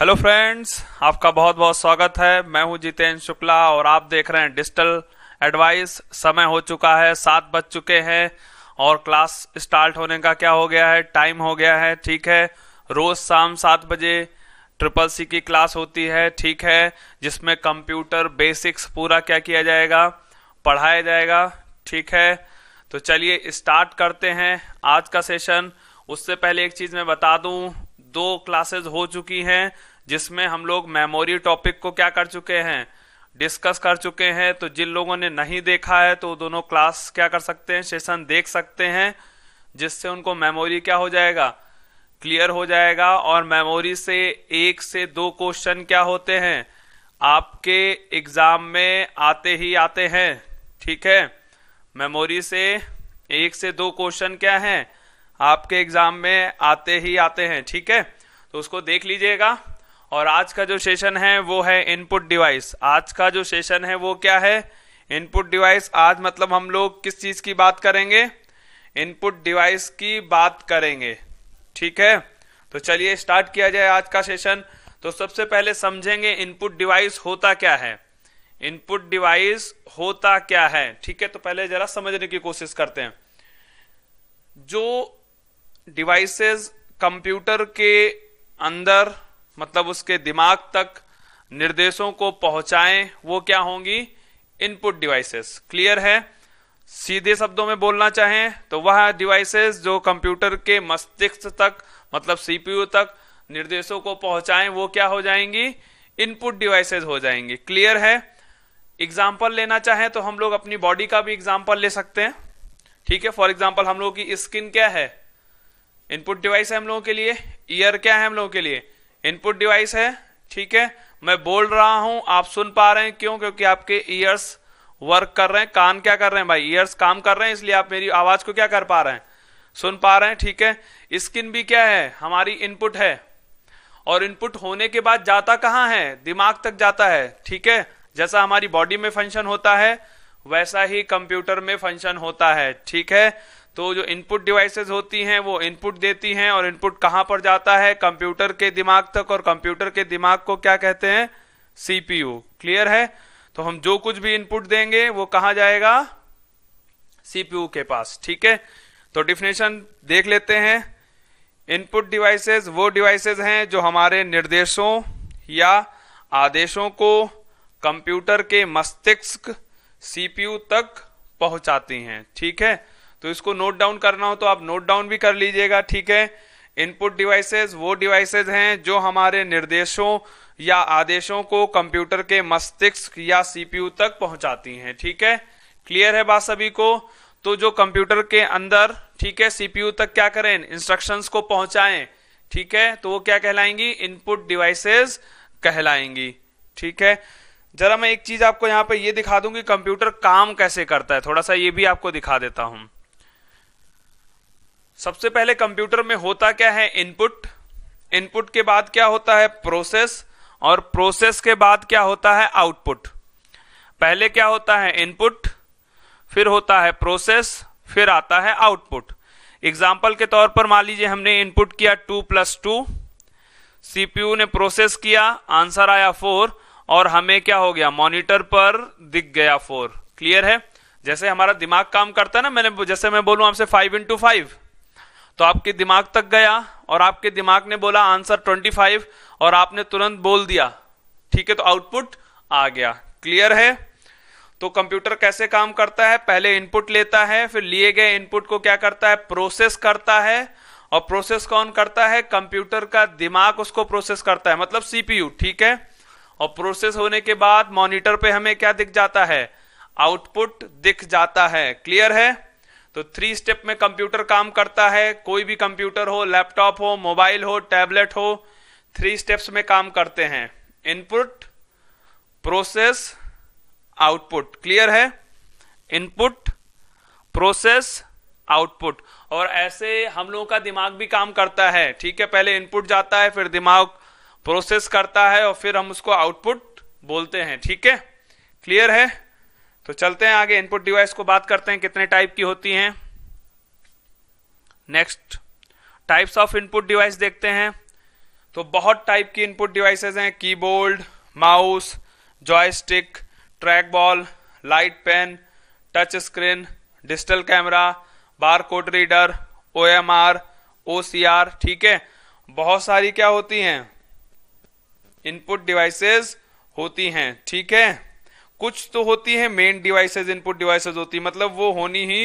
hello friends आपका बहुत बहुत स्वागत है मैं हूं जितेंद्र शुक्ला और आप देख रहे हैं डिजिटल एडवाइस समय हो चुका है सात बज चुके हैं और क्लास स्टार्ट होने का क्या हो गया है टाइम हो गया है ठीक है रोज शाम सात बजे ट्रिपल सी की क्लास होती है ठीक है जिसमें कंप्यूटर बेसिक्स पूरा क्या किया जाएगा पढ़ाया जाएगा ठीक है तो चलिए स्टार्ट करते हैं आज का सेशन उससे पहले एक चीज मैं बता दूं दो क्लासेस हो चुकी हैं जिसमें हम लोग मेमोरी टॉपिक को क्या कर चुके हैं डिस्कस कर चुके हैं तो जिन लोगों ने नहीं देखा है तो दोनों क्लास क्या कर सकते हैं सेशन देख सकते हैं जिससे उनको मेमोरी क्या हो जाएगा क्लियर हो जाएगा और मेमोरी से एक से दो क्वेश्चन क्या होते हैं आपके एग्जाम में आते ही आते हैं ठीक है मेमोरी से एक से दो क्वेश्चन क्या हैं आपके एग्जाम में आते ही आते हैं ठीक है तो उसको देख लीजिएगा और आज का जो सेशन है वो है इनपुट डिवाइस आज का जो सेशन है वो क्या है इनपुट डिवाइस आज मतलब हम लोग किस चीज़ की बात करेंगे इनपुट डिवाइस की बात करेंगे ठीक है तो चलिए स्टार्ट किया जाए आज का सेशन तो सबसे पहले समझेंगे इनपुट डिवाइस होता क्या है इनपुट डिवाइस होता क्या है ठीक है तो पहले जरा समझने की कोशिश करते हैं जो डिवाइसेस कंप्यूटर के अंदर मतलब उसके दिमाग तक निर्देशों को पहुंचाएं वो क्या होंगी इनपुट डिवाइसेस क्लियर है सीधे शब्दों में बोलना चाहें तो वह डिवाइसेस जो कंप्यूटर के मस्तिष्क तक मतलब सीपीयू तक निर्देशों को पहुंचाएं वो क्या हो जाएंगी इनपुट डिवाइसेस हो जाएंगी क्लियर है एग्जाम्पल लेना चाहें तो हम लोग अपनी बॉडी का भी एग्जाम्पल ले सकते हैं ठीक है फॉर एग्जाम्पल हम लोग की स्किन क्या है इनपुट डिवाइस है हम लोगों के लिए ईयर क्या है हम लोगों के लिए इनपुट डिवाइस है ठीक है मैं बोल रहा हूं आप सुन पा रहे हैं क्यों क्योंकि आपके ईयर्स वर्क कर रहे हैं कान क्या कर रहे हैं भाई ईयर्स काम कर रहे हैं इसलिए आप मेरी आवाज को क्या कर पा रहे हैं सुन पा रहे हैं ठीक है स्किन भी क्या है हमारी इनपुट है और इनपुट होने के बाद जाता कहाँ है दिमाग तक जाता है ठीक है जैसा हमारी बॉडी में फंक्शन होता है वैसा ही कंप्यूटर में फंक्शन होता है ठीक है तो जो इनपुट डिवाइसेस होती हैं वो इनपुट देती हैं और इनपुट कहां पर जाता है कंप्यूटर के दिमाग तक और कंप्यूटर के दिमाग को क्या कहते हैं सीपीयू क्लियर है तो हम जो कुछ भी इनपुट देंगे वो कहा जाएगा सीपीयू के पास ठीक है तो डिफिनेशन देख लेते हैं इनपुट डिवाइसेस वो डिवाइसेस हैं जो हमारे निर्देशों या आदेशों को कंप्यूटर के मस्तिष्क सीपीयू तक पहुंचाती हैं ठीक है तो इसको नोट डाउन करना हो तो आप नोट डाउन भी कर लीजिएगा ठीक है इनपुट डिवाइसेस वो डिवाइसेस हैं जो हमारे निर्देशों या आदेशों को कंप्यूटर के मस्तिष्क या सीपीयू तक पहुंचाती हैं ठीक है क्लियर है बात सभी को तो जो कंप्यूटर के अंदर ठीक है सीपीयू तक क्या करें इंस्ट्रक्शंस को पहुंचाएं ठीक है तो वो क्या कहलाएंगी इनपुट डिवाइसेस कहलाएंगी ठीक है जरा मैं एक चीज आपको यहाँ पर यह दिखा दूंगी कंप्यूटर काम कैसे करता है थोड़ा सा ये भी आपको दिखा देता हूं सबसे पहले कंप्यूटर में होता क्या है इनपुट इनपुट के बाद क्या होता है प्रोसेस और प्रोसेस के बाद क्या होता है आउटपुट पहले क्या होता है इनपुट फिर होता है प्रोसेस फिर आता है आउटपुट एग्जाम्पल के तौर पर मान लीजिए हमने इनपुट किया टू प्लस टू सीपीयू ने प्रोसेस किया आंसर आया फोर और हमें क्या हो गया मॉनिटर पर दिख गया फोर क्लियर है जैसे हमारा दिमाग काम करता है ना मैंने जैसे मैं बोलूं आपसे फाइव इंटू फाइव तो आपके दिमाग तक गया और आपके दिमाग ने बोला आंसर 25 और आपने तुरंत बोल दिया ठीक है तो आउटपुट आ गया क्लियर है तो कंप्यूटर कैसे काम करता है पहले इनपुट लेता है फिर लिए गए इनपुट को क्या करता है प्रोसेस करता है और प्रोसेस कौन करता है कंप्यूटर का दिमाग उसको प्रोसेस करता है मतलब सीपीयू ठीक है और प्रोसेस होने के बाद मॉनिटर पे हमें क्या दिख जाता है आउटपुट दिख जाता है क्लियर है तो थ्री स्टेप में कंप्यूटर काम करता है कोई भी कंप्यूटर हो लैपटॉप हो मोबाइल हो टैबलेट हो थ्री स्टेप्स में काम करते हैं इनपुट प्रोसेस आउटपुट क्लियर है इनपुट प्रोसेस आउटपुट और ऐसे हम लोगों का दिमाग भी काम करता है ठीक है पहले इनपुट जाता है फिर दिमाग प्रोसेस करता है और फिर हम उसको आउटपुट बोलते हैं ठीक है क्लियर है तो चलते हैं आगे इनपुट डिवाइस को बात करते हैं कितने टाइप की होती हैं next types of input device देखते हैं तो बहुत टाइप की इनपुट डिवाइसेस हैं keyboard mouse joystick track ball light pen touch screen digital camera bar code reader O M R O C R ठीक है बहुत सारी क्या होती हैं इनपुट डिवाइसेस होती हैं ठीक है कुछ तो होती है मेन डिवाइसेज इनपुट डिवाइसेज होती है मतलब वो होनी ही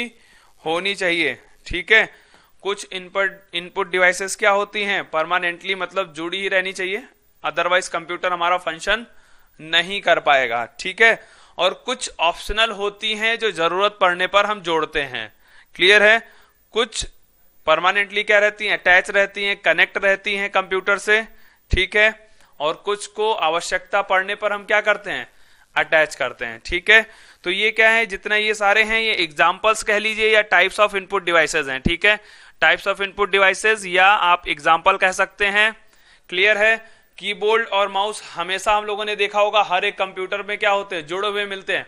होनी चाहिए ठीक है कुछ इनपुट इनपुट डिवाइसेस क्या होती हैं परमानेंटली मतलब जुड़ी ही रहनी चाहिए अदरवाइज कंप्यूटर हमारा फंक्शन नहीं कर पाएगा ठीक है और कुछ ऑप्शनल होती हैं जो जरूरत पड़ने पर हम जोड़ते हैं क्लियर है कुछ परमानेंटली क्या रहती हैं अटैच रहती हैं कनेक्ट रहती हैं कंप्यूटर से ठीक है और कुछ को आवश्यकता पड़ने पर हम क्या करते हैं अटैच करते हैं ठीक है तो ये क्या है जितना ये सारे हैं ये एग्जाम्पल्स कह लीजिए या टाइप्स ऑफ इनपुट डिवाइसेज हैं ठीक है टाइप्स ऑफ इनपुट डिवाइसेज या आप एग्जाम्पल कह सकते हैं क्लियर है कीबोर्ड और माउस हमेशा हम लोगों ने देखा होगा हर एक कंप्यूटर में क्या होते हैं जुड़े हुए मिलते हैं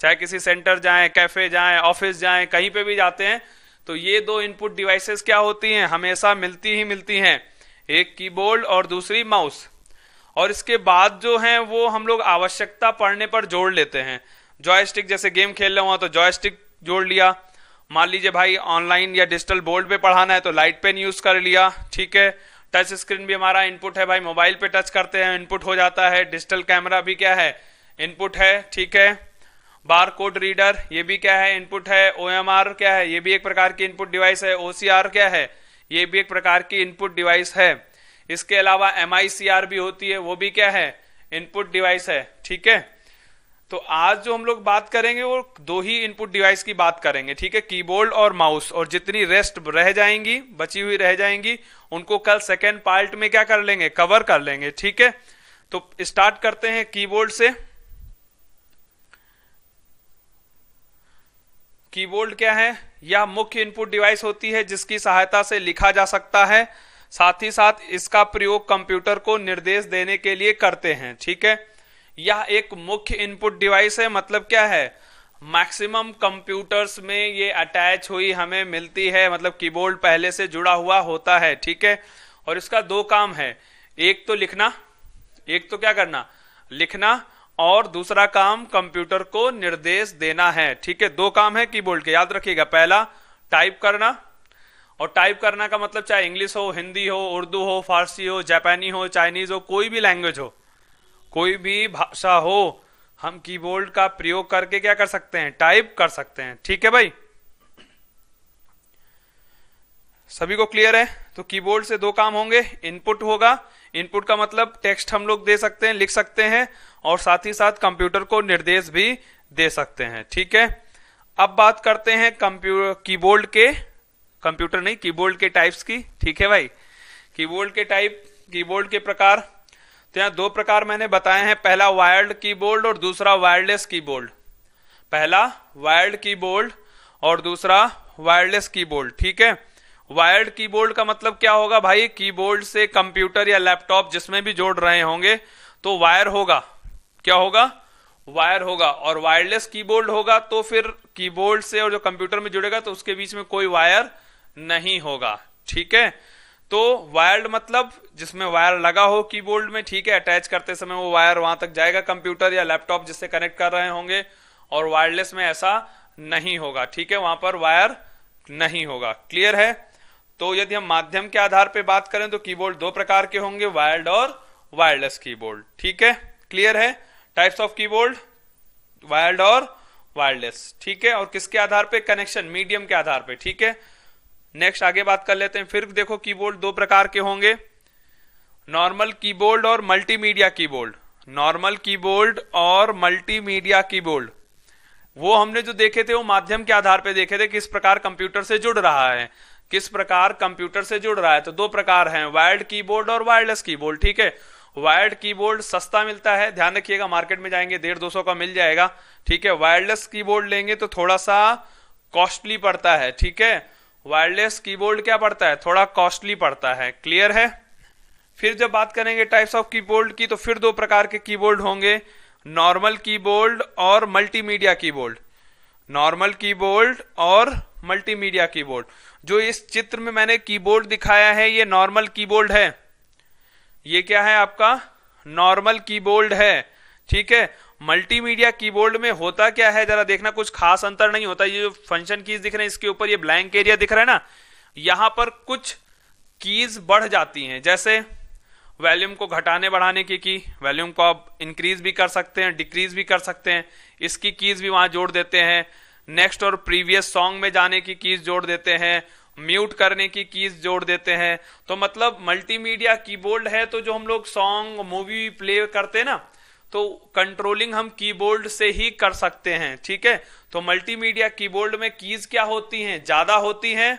चाहे किसी सेंटर जाए कैफे जाए ऑफिस जाए कहीं पे भी जाते हैं तो ये दो इनपुट डिवाइसेस क्या होती हैं हमेशा मिलती ही मिलती हैं एक कीबोर्ड और दूसरी माउस और इसके बाद जो है वो हम लोग आवश्यकता पड़ने पर जोड़ लेते हैं जॉयस्टिक जैसे गेम खेल रहे हुआ तो जॉयस्टिक जोड़ लिया मान लीजिए भाई ऑनलाइन या डिजिटल बोर्ड पे पढ़ाना है तो लाइट पेन यूज कर लिया ठीक है टच स्क्रीन भी हमारा इनपुट है भाई मोबाइल पे टच करते हैं इनपुट हो जाता है डिजिटल कैमरा भी क्या है इनपुट है ठीक है बार कोड रीडर ये भी क्या है इनपुट है ओ क्या है ये भी एक प्रकार की इनपुट डिवाइस है ओ क्या है ये भी एक प्रकार की इनपुट डिवाइस है इसके अलावा एम भी होती है वो भी क्या है इनपुट डिवाइस है ठीक है तो आज जो हम लोग बात करेंगे वो दो ही इनपुट डिवाइस की बात करेंगे ठीक है कीबोर्ड और माउस और जितनी रेस्ट रह जाएंगी बची हुई रह जाएंगी उनको कल सेकेंड पार्ट में क्या कर लेंगे कवर कर लेंगे ठीक है तो स्टार्ट करते हैं कीबोर्ड से कीबोर्ड क्या है यह मुख्य इनपुट डिवाइस होती है जिसकी सहायता से लिखा जा सकता है साथ ही साथ इसका प्रयोग कंप्यूटर को निर्देश देने के लिए करते हैं ठीक है यह एक मुख्य इनपुट डिवाइस है मतलब क्या है मैक्सिमम कंप्यूटर्स में ये अटैच हुई हमें मिलती है मतलब कीबोर्ड पहले से जुड़ा हुआ होता है ठीक है और इसका दो काम है एक तो लिखना एक तो क्या करना लिखना और दूसरा काम कंप्यूटर को निर्देश देना है ठीक है दो काम है कीबोर्ड के याद रखिएगा पहला टाइप करना और टाइप करना का मतलब चाहे इंग्लिश हो हिंदी हो उर्दू हो फारसी हो जापानी हो चाइनीज हो कोई भी लैंग्वेज हो कोई भी भाषा हो हम कीबोर्ड का प्रयोग करके क्या कर सकते हैं टाइप कर सकते हैं ठीक है भाई सभी को क्लियर है तो कीबोर्ड से दो काम होंगे इनपुट होगा इनपुट का मतलब टेक्स्ट हम लोग दे सकते हैं लिख सकते हैं और साथ ही साथ कंप्यूटर को निर्देश भी दे सकते हैं ठीक है अब बात करते हैं कंप्यूटर कीबोर्ड के कंप्यूटर नहीं कीबोर्ड के टाइप्स की ठीक है भाई कीबोर्ड के टाइप कीबोर्ड के प्रकार तो यहाँ दो प्रकार मैंने बताए हैं पहला वायर्ड कीबोर्ड और दूसरा वायरलेस कीबोर्ड पहला वायर्ड कीबोर्ड और दूसरा वायरलेस कीबोर्ड ठीक है वायर्ड कीबोर्ड का मतलब क्या होगा भाई कीबोर्ड से कंप्यूटर या लैपटॉप जिसमें भी जोड़ रहे होंगे तो वायर होगा क्या होगा वायर होगा और वायरलेस कीबोर्ड होगा तो फिर कीबोर्ड से और जो कंप्यूटर में जुड़ेगा तो उसके बीच में कोई वायर नहीं होगा ठीक है तो वायर्ड मतलब जिसमें वायर लगा हो कीबोर्ड में ठीक है अटैच करते समय वो वायर वहां तक जाएगा कंप्यूटर या लैपटॉप जिससे कनेक्ट कर रहे होंगे और वायरलेस में ऐसा नहीं होगा ठीक है वहां पर वायर नहीं होगा क्लियर है तो यदि हम माध्यम के आधार पर बात करें तो कीबोर्ड दो प्रकार के होंगे वायर्ड और वायरलेस कीबोर्ड ठीक है क्लियर है टाइप्स ऑफ कीबोर्ड वायर्ड और वायरलेस ठीक है और किसके आधार पे कनेक्शन मीडियम के आधार पे ठीक है नेक्स्ट आगे बात कर लेते हैं फिर देखो कीबोर्ड दो प्रकार के होंगे नॉर्मल कीबोर्ड और मल्टीमीडिया कीबोर्ड नॉर्मल कीबोर्ड और मल्टीमीडिया कीबोर्ड वो हमने जो देखे थे वो माध्यम के आधार पे देखे थे किस प्रकार कंप्यूटर से जुड़ रहा है किस प्रकार कंप्यूटर से जुड़ रहा है तो दो प्रकार हैं वायर्ड कीबोर्ड और वायरलेस कीबोर्ड ठीक है वायर्ड कीबोर्ड सस्ता मिलता है ध्यान रखिएगा मार्केट में जाएंगे डेढ़ दो सौ का मिल जाएगा ठीक है वायरलेस कीबोर्ड लेंगे तो थोड़ा सा कॉस्टली पड़ता है ठीक है वायरलेस कीबोर्ड क्या पड़ता है थोड़ा कॉस्टली पड़ता है क्लियर है फिर जब बात करेंगे टाइप्स ऑफ कीबोर्ड की तो फिर दो प्रकार के कीबोर्ड होंगे नॉर्मल कीबोर्ड और मल्टीमीडिया कीबोर्ड नॉर्मल कीबोर्ड और मल्टीमीडिया कीबोर्ड जो इस चित्र में मैंने कीबोर्ड दिखाया है ये नॉर्मल कीबोर्ड है ये क्या है आपका नॉर्मल कीबोर्ड है ठीक है मल्टीमीडिया कीबोर्ड में होता क्या है जरा देखना कुछ खास अंतर नहीं होता ये जो फंक्शन कीज दिख रहे हैं इसके ऊपर ये ब्लैंक एरिया दिख रहा है ना यहां पर कुछ कीज बढ़ जाती हैं जैसे वैल्यूम को घटाने बढ़ाने की की वैल्यूम को आप इंक्रीज भी कर सकते हैं डिक्रीज भी कर सकते हैं इसकी कीज भी वहां जोड़ देते हैं नेक्स्ट और प्रीवियस सॉन्ग में जाने की कीज जोड़ देते हैं म्यूट करने की कीज जोड़ देते हैं तो मतलब मल्टीमीडिया कीबोर्ड है तो जो हम लोग सॉन्ग मूवी प्ले करते हैं ना तो कंट्रोलिंग हम कीबोर्ड से ही कर सकते हैं ठीक है तो मल्टीमीडिया कीबोर्ड में कीज क्या होती हैं ज्यादा होती हैं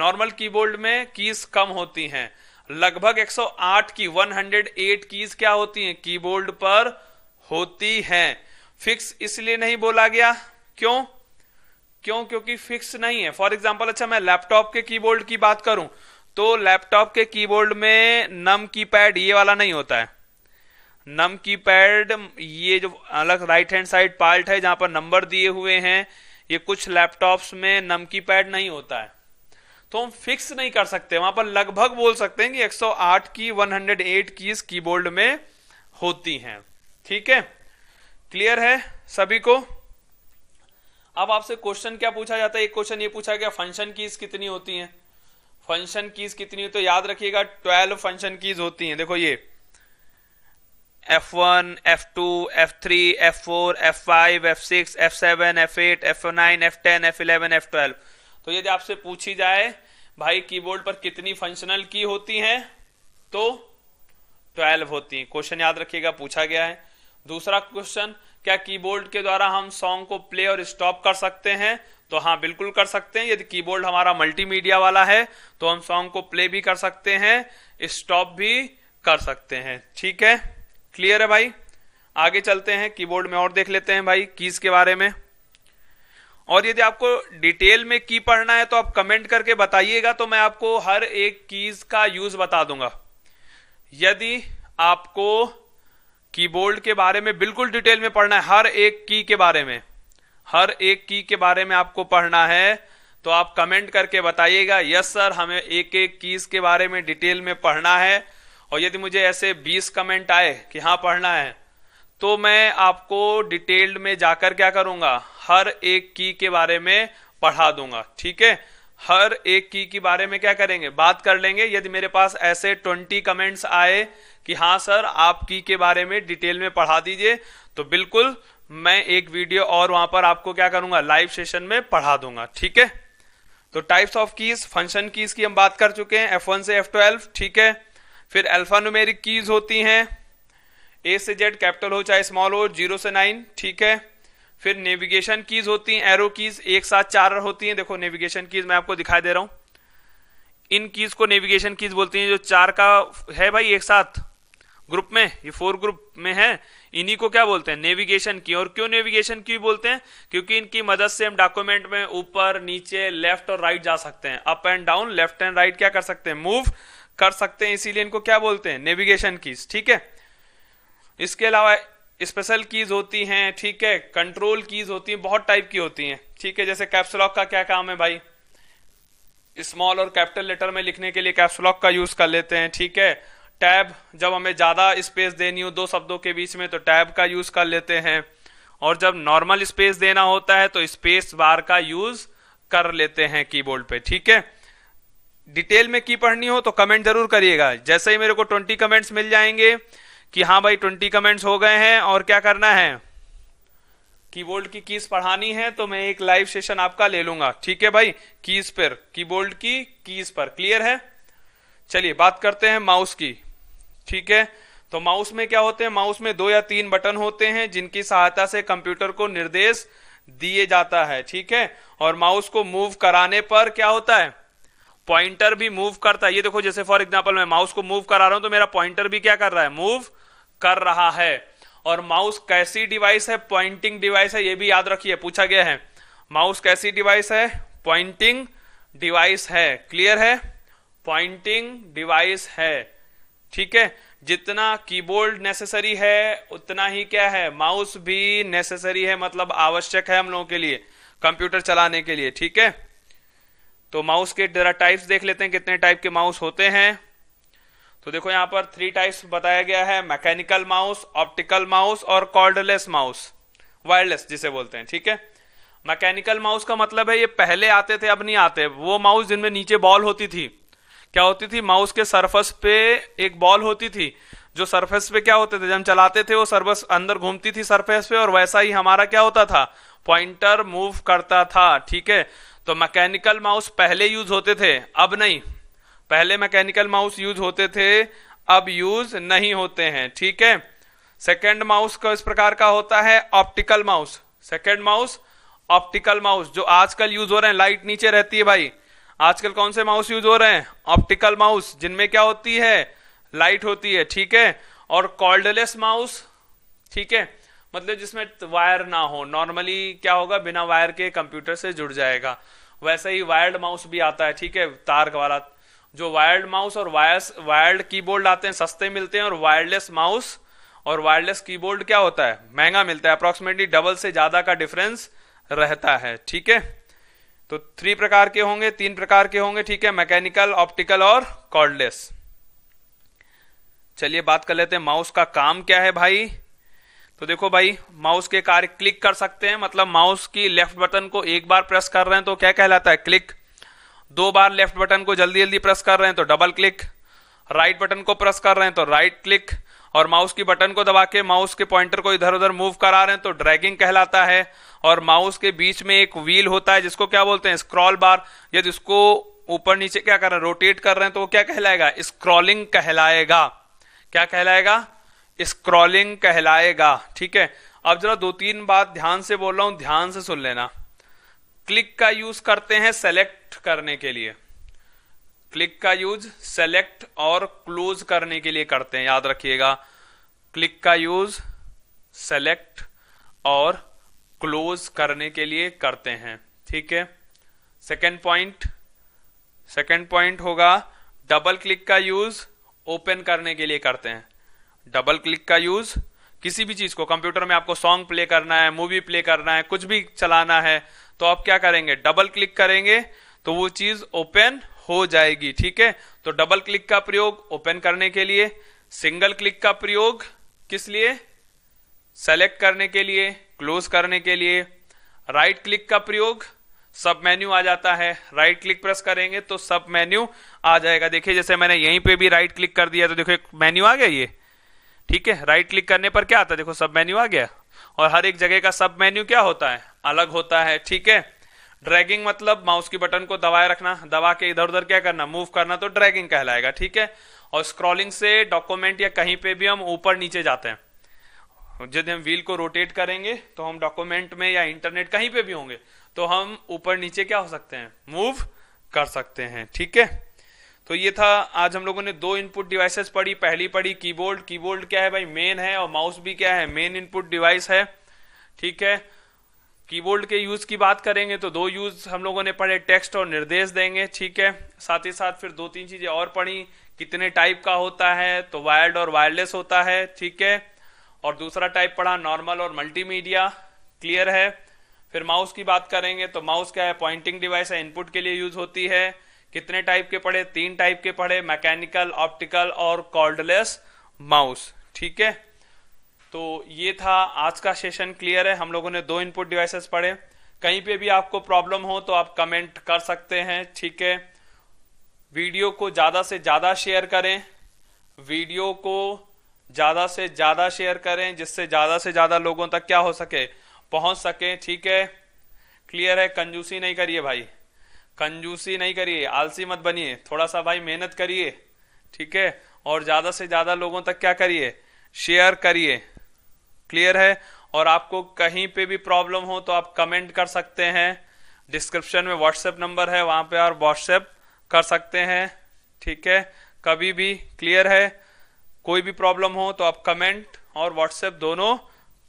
नॉर्मल कीबोर्ड में कीज कम होती हैं लगभग 108 की 108 कीज क्या होती हैं कीबोर्ड पर होती हैं फिक्स इसलिए नहीं बोला गया क्यों क्यों क्योंकि फिक्स नहीं है फॉर एग्जाम्पल अच्छा मैं लैपटॉप के कीबोर्ड की बात करूं तो लैपटॉप के कीबोर्ड में नम पैड ये वाला नहीं होता है नम की पैड ये जो अलग राइट हैंड साइड पार्ट है जहां पर नंबर दिए हुए हैं ये कुछ लैपटॉप्स में नम की पैड नहीं होता है तो हम फिक्स नहीं कर सकते वहां पर लगभग बोल सकते हैं कि 108 की 108 कीज कीबोर्ड में होती हैं ठीक है क्लियर है सभी को अब आपसे क्वेश्चन क्या पूछा जाता है एक क्वेश्चन ये पूछा गया फंक्शन कीज कितनी होती हैं फंक्शन कीज कितनी तो याद रखिएगा 12 फंक्शन कीज होती हैं देखो ये F1, F2, F3, F4, F5, F6, F7, F8, F9, F10, F11, F12 तो यदि आपसे पूछी जाए भाई कीबोर्ड पर कितनी फंक्शनल की होती हैं तो 12 होती हैं क्वेश्चन याद रखिएगा पूछा गया है दूसरा क्वेश्चन क्या कीबोर्ड के द्वारा हम सॉन्ग को प्ले और स्टॉप कर सकते हैं तो हाँ बिल्कुल कर सकते हैं यदि कीबोर्ड हमारा मल्टीमीडिया वाला है तो हम सॉन्ग को प्ले भी कर सकते हैं स्टॉप भी कर सकते हैं ठीक है क्लियर है भाई आगे चलते हैं कीबोर्ड में और देख लेते हैं भाई कीज के बारे में और यदि आपको डिटेल में की पढ़ना है तो आप कमेंट करके बताइएगा तो मैं आपको हर एक कीज का यूज बता दूंगा यदि आपको कीबोर्ड के बारे में बिल्कुल डिटेल में पढ़ना है हर एक की के बारे में हर एक की के बारे में आपको पढ़ना है तो आप कमेंट करके बताइएगा यस सर हमें एक एक कीज के बारे में डिटेल में पढ़ना है और यदि मुझे ऐसे 20 कमेंट आए कि हाँ पढ़ना है तो मैं आपको डिटेल्ड में जाकर क्या करूंगा हर एक की के बारे में पढ़ा दूंगा ठीक है हर एक की के बारे में क्या करेंगे बात कर लेंगे यदि मेरे पास ऐसे ट्वेंटी कमेंट्स आए कि हाँ सर आप की के बारे में डिटेल में पढ़ा दीजिए तो बिल्कुल मैं एक वीडियो और वहां पर आपको क्या करूंगा लाइव सेशन में पढ़ा दूंगा ठीक है तो types of keys function keys की हम बात कर चुके हैं एफ वन से एफ ट्वेल्व ठीक है फिर अल्फानुमेरिक कीज होती हैं ए से जेड कैपिटल हो चाहे स्मॉल हो जीरो से नाइन ठीक है फिर नेविगेशन कीज होती हैं एरो कीज एक साथ चार होती हैं देखो नेविगेशन कीज मैं आपको दिखाई दे रहा हूँ इन कीज को नेविगेशन कीज बोलती हैं जो चार का है भाई एक साथ ग्रुप में ये फोर ग्रुप में है इन्हीं को क्या बोलते हैं नेविगेशन की और क्यों नेविगेशन की बोलते हैं क्योंकि इनकी मदद से हम डॉक्यूमेंट में ऊपर नीचे लेफ्ट और राइट जा सकते हैं up and down left and right क्या कर सकते हैं मूव कर सकते हैं इसीलिए इनको क्या बोलते हैं नेविगेशन कीज ठीक है इसके अलावा स्पेशल कीज होती हैं ठीक है कंट्रोल कीज होती हैं बहुत टाइप की होती हैं ठीक है जैसे कैप्सुलॉक का क्या काम है भाई स्मॉल और कैपिटल लेटर में लिखने के लिए कैप्सुलॉक का यूज कर लेते हैं ठीक है टैब जब हमें ज्यादा स्पेस देनी हो दो शब्दों के बीच में तो टैब का यूज कर लेते हैं और जब नॉर्मल स्पेस देना होता है तो स्पेस बार का यूज कर लेते हैं कीबोर्ड पे ठीक है डिटेल में की पढ़नी हो तो कमेंट जरूर करिएगा जैसे ही मेरे को ट्वेंटी कमेंट्स मिल जाएंगे कि हाँ भाई ट्वेंटी कमेंट्स हो गए हैं और क्या करना है कीबोर्ड की कीज पढ़ानी है तो मैं एक लाइव सेशन आपका ले लूंगा ठीक है भाई कीज पर कीबोर्ड की कीज पर क्लियर है चलिए बात करते हैं माउस की ठीक है तो माउस में क्या होते हैं माउस में दो या तीन बटन होते हैं जिनकी सहायता से कंप्यूटर को निर्देश दिए जाता है ठीक है और माउस को मूव कराने पर क्या होता है पॉइंटर भी मूव करता है ये देखो जैसे फॉर एग्जाम्पल मैं माउस को मूव करा रहा हूं तो मेरा पॉइंटर भी क्या कर रहा है मूव कर रहा है और माउस कैसी डिवाइस है पॉइंटिंग डिवाइस है ये भी याद रखिए पूछा गया है माउस कैसी डिवाइस है पॉइंटिंग डिवाइस है क्लियर है पॉइंटिंग डिवाइस है ठीक है जितना कीबोर्ड नेसेसरी है उतना ही क्या है माउस भी नेसेसरी है मतलब आवश्यक है हम लोगों के लिए कंप्यूटर चलाने के लिए ठीक है तो माउस के जरा टाइप्स देख लेते हैं कितने टाइप के माउस होते हैं तो देखो यहां पर थ्री टाइप्स बताया गया है मैकेनिकल माउस ऑप्टिकल माउस और कॉर्डलेस माउस वायरलेस जिसे बोलते हैं ठीक है मैकेनिकल माउस का मतलब है ये पहले आते थे अब नहीं आते वो माउस जिनमें नीचे बॉल होती थी क्या होती थी माउस के सरफेस पे एक बॉल होती थी जो सरफेस पे क्या होते थे जब हम चलाते थे वो सरफेस अंदर घूमती थी सरफेस पे और वैसा ही हमारा क्या होता था पॉइंटर मूव करता था ठीक है तो मैकेनिकल माउस पहले यूज होते थे अब नहीं पहले मैकेनिकल माउस यूज होते थे अब यूज नहीं होते हैं ठीक है सेकेंड माउस का इस प्रकार का होता है optical mouse second mouse optical mouse जो आजकल यूज हो रहे हैं लाइट नीचे रहती है भाई आजकल कौन से माउस यूज हो रहे हैं ऑप्टिकल माउस जिनमें क्या होती है लाइट होती है ठीक है और कॉर्डलेस माउस ठीक है मतलब जिसमें वायर ना हो नॉर्मली क्या होगा बिना वायर के कंप्यूटर से जुड़ जाएगा वैसे ही वायर्ड माउस भी आता है ठीक है तार वाला जो वायर्ड माउस और वायरस वायर्ड कीबोर्ड आते हैं सस्ते मिलते हैं और वायरलेस माउस और वायरलेस कीबोर्ड क्या होता है महंगा मिलता है अप्रोक्सीमेटली डबल से ज्यादा का डिफरेंस रहता है ठीक है तो थ्री प्रकार के होंगे तीन प्रकार के होंगे ठीक है मैकेनिकल ऑप्टिकल और कॉर्डलेस चलिए बात कर लेते हैं माउस का काम क्या है भाई तो देखो भाई माउस के कार्य क्लिक कर सकते हैं मतलब माउस की लेफ्ट बटन को एक बार प्रेस कर रहे हैं तो क्या कहलाता है क्लिक दो बार लेफ्ट बटन को जल्दी जल्दी प्रेस कर रहे हैं तो डबल क्लिक राइट बटन को प्रेस कर रहे हैं तो राइट क्लिक और माउस की बटन को दबा के माउस के पॉइंटर को इधर उधर मूव करा रहे हैं तो ड्रैगिंग कहलाता है और माउस के बीच में एक व्हील होता है जिसको क्या बोलते हैं स्क्रॉल बार यदि उसको ऊपर नीचे क्या कर रहे हैं रोटेट कर रहे हैं तो वो क्या कहलाएगा स्क्रॉलिंग कहलाएगा क्या कहलाएगा स्क्रॉलिंग कहलाएगा ठीक है अब जरा दो तीन बात ध्यान से बोल रहा हूं ध्यान से सुन लेना क्लिक का यूज करते हैं सेलेक्ट करने के लिए क्लिक का यूज सेलेक्ट और क्लोज करने के लिए करते हैं याद रखिएगा क्लिक का यूज सेलेक्ट और क्लोज करने के लिए करते हैं ठीक है सेकेंड पॉइंट सेकेंड पॉइंट होगा डबल क्लिक का यूज ओपन करने के लिए करते हैं डबल क्लिक का यूज किसी भी चीज को कंप्यूटर में आपको सॉन्ग प्ले करना है मूवी प्ले करना है कुछ भी चलाना है तो आप क्या करेंगे डबल क्लिक करेंगे तो वो चीज ओपन हो जाएगी ठीक है तो डबल क्लिक का प्रयोग ओपन करने के लिए सिंगल क्लिक का प्रयोग किस लिए सेलेक्ट करने के लिए क्लोज करने के लिए राइट क्लिक का प्रयोग सब मेन्यू आ जाता है राइट क्लिक प्रेस करेंगे तो सब मेन्यू आ जाएगा देखिए जैसे मैंने यहीं पे भी राइट क्लिक कर दिया तो देखो मेन्यू आ गया ये ठीक है राइट क्लिक करने पर क्या आता है देखो सब मेन्यू आ गया और हर एक जगह का सब मेन्यू क्या होता है अलग होता है ठीक है ड्रैगिंग मतलब माउस की बटन को दबाए रखना दबा के इधर उधर क्या करना मूव करना तो ड्रैगिंग कहलाएगा ठीक है और स्क्रॉलिंग से डॉक्यूमेंट या कहीं पे भी हम ऊपर नीचे जाते हैं यदि हम व्हील को रोटेट करेंगे तो हम डॉक्यूमेंट में या इंटरनेट कहीं पे भी होंगे तो हम ऊपर नीचे क्या हो सकते हैं मूव कर सकते हैं ठीक है तो ये था आज हम लोगों ने दो इनपुट डिवाइसेस पढ़ी पहली पढ़ी कीबोर्ड कीबोर्ड क्या है भाई मेन है और माउस भी क्या है मेन इनपुट डिवाइस है ठीक है कीबोर्ड के यूज की बात करेंगे तो दो यूज हम लोगों ने पढ़े टेक्स्ट और निर्देश देंगे ठीक है साथ ही साथ फिर दो तीन चीजें और पढ़ी कितने टाइप का होता है तो वायर्ड और वायरलेस होता है ठीक है और दूसरा टाइप पढ़ा नॉर्मल और मल्टीमीडिया क्लियर है फिर माउस की बात करेंगे तो माउस क्या है पॉइंटिंग डिवाइस है इनपुट के लिए यूज होती है कितने टाइप के पढ़े तीन टाइप के पढ़े मैकेनिकल ऑप्टिकल और कॉर्डलेस माउस ठीक है तो ये था आज का सेशन क्लियर है हम लोगों ने दो इनपुट डिवाइसेस पढ़े कहीं पे भी आपको प्रॉब्लम हो तो आप कमेंट कर सकते हैं ठीक है वीडियो को ज़्यादा से ज़्यादा शेयर करें वीडियो को ज़्यादा से ज़्यादा शेयर करें जिससे ज़्यादा से ज़्यादा लोगों तक क्या हो सके पहुंच सके ठीक है क्लियर है कंजूसी नहीं करिए भाई कंजूसी नहीं करिए आलसी मत बनिए थोड़ा सा भाई मेहनत करिए ठीक है और ज़्यादा से ज़्यादा लोगों तक क्या करिए शेयर करिए क्लियर है और आपको कहीं पे भी प्रॉब्लम हो तो आप कमेंट कर सकते हैं डिस्क्रिप्शन में व्हाट्सएप नंबर है वहां पे और व्हाट्सएप कर सकते हैं ठीक है कभी भी क्लियर है कोई भी प्रॉब्लम हो तो आप कमेंट और व्हाट्सएप दोनों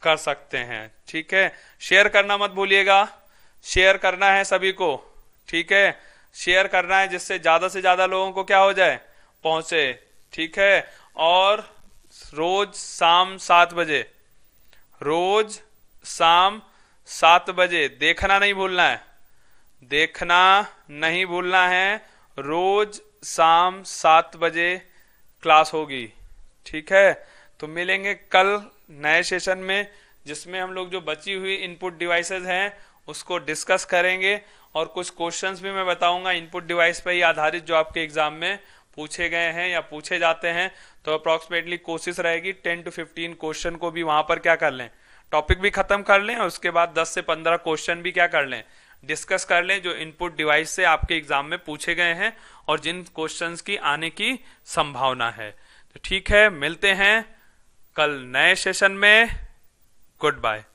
कर सकते हैं ठीक है शेयर करना मत भूलिएगा शेयर करना है सभी को ठीक है शेयर करना है जिससे ज्यादा से ज्यादा लोगों को क्या हो जाए पहुंचे ठीक है और रोज शाम सात बजे रोज शाम सात बजे देखना नहीं भूलना है देखना नहीं भूलना है रोज शाम सात बजे क्लास होगी ठीक है तो मिलेंगे कल नए सेशन में जिसमें हम लोग जो बची हुई इनपुट डिवाइसेस हैं उसको डिस्कस करेंगे और कुछ क्वेश्चंस भी मैं बताऊंगा इनपुट डिवाइस पर ही आधारित जो आपके एग्जाम में पूछे गए हैं या पूछे जाते हैं तो अप्रोक्सीमेटली कोशिश रहेगी टेन टू फिफ्टीन क्वेश्चन को भी वहां पर क्या कर लें टॉपिक भी खत्म कर लें और उसके बाद दस से पंद्रह क्वेश्चन भी क्या कर लें डिस्कस कर लें जो इनपुट डिवाइस से आपके एग्जाम में पूछे गए हैं और जिन क्वेश्चंस की आने की संभावना है तो ठीक है मिलते हैं कल नए सेशन में गुड बाय